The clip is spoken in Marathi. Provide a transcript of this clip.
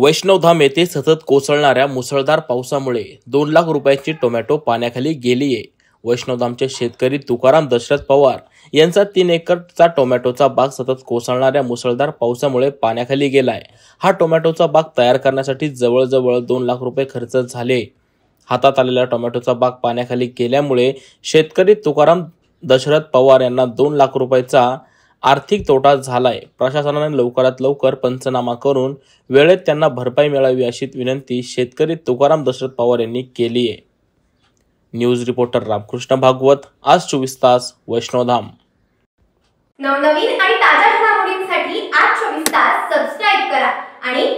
वैष्णवधाम येथे सतत कोसळणाऱ्या मुसळधार पावसामुळे दोन लाख रुपयांची टोमॅटो पाण्याखाली गेली आहे वैष्णवधामचे शेतकरी तुकाराम दशरथ पवार यांचा तीन एकरचा टोमॅटोचा बाग सतत कोसळणाऱ्या मुसळधार पावसामुळे पाण्याखाली गेलाय हा टोमॅटोचा बाग तयार करण्यासाठी जवळजवळ दोन लाख रुपये खर्च झाले हातात आलेल्या टोमॅटोचा बाग पाण्याखाली गेल्यामुळे शेतकरी तुकाराम दशरथ पवार यांना दोन लाख रुपयाचा आर्थिक तोटा झालाय प्रशासनाने लवकरात लवकर पंचनामा करून वेळेत त्यांना भरपाई मिळावी अशी विनंती शेतकरी तुकाराम दशरथ पवार यांनी केली आहे न्यूज रिपोर्टर रामकृष्ण भागवत आज चोवीस तास वैष्णोधाम नवनवीन आणि ताज्या घडामोडींसाठी आज चोवीस तास सबस्क्राईब करा आणि